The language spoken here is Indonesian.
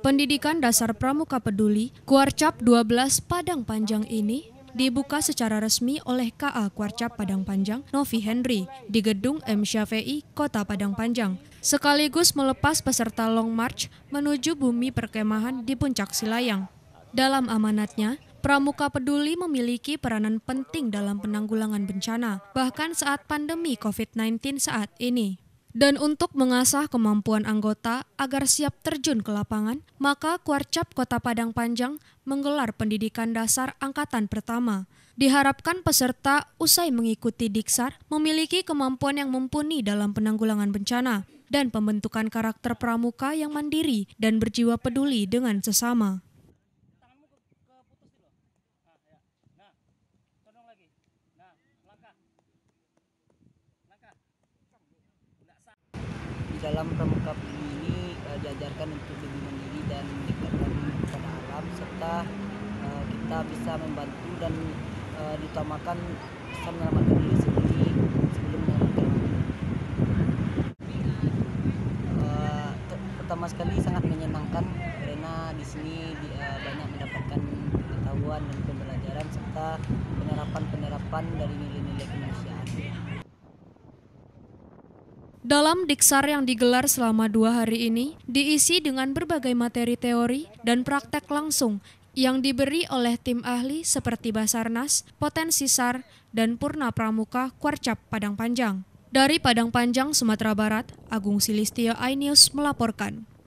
Pendidikan Dasar Pramuka Peduli, Kuarcap 12 Padang Panjang ini dibuka secara resmi oleh KA Kuarcap Padang Panjang Novi Henry di Gedung M. Syafi'i, Kota Padang Panjang, sekaligus melepas peserta Long March menuju bumi perkemahan di Puncak Silayang. Dalam amanatnya, Pramuka Peduli memiliki peranan penting dalam penanggulangan bencana, bahkan saat pandemi COVID-19 saat ini. Dan untuk mengasah kemampuan anggota agar siap terjun ke lapangan, maka Kuarcap Kota Padang Panjang menggelar pendidikan dasar angkatan pertama. Diharapkan peserta usai mengikuti Diksar memiliki kemampuan yang mumpuni dalam penanggulangan bencana dan pembentukan karakter pramuka yang mandiri dan berjiwa peduli dengan sesama dalam pramuka bumi ini uh, diajarkan untuk lebih mandiri dan mendekatkan kepada alam serta uh, kita bisa membantu dan uh, eh, kesan bisa menyelamatkan diri sendiri sebelum menyelamatkan uh, pertama sekali sangat menyenangkan karena di sini uh, banyak mendapatkan pengetahuan dan pembelajaran serta penerapan-penerapan dari nilai-nilai kemanusiaan. Dalam diksar yang digelar selama dua hari ini, diisi dengan berbagai materi teori dan praktek langsung yang diberi oleh tim ahli seperti Basarnas, Potensi SAR, dan Purna Pramuka Kuarcap Padang Panjang. Dari Padang Panjang, Sumatera Barat, Agung Silistio Ainius melaporkan.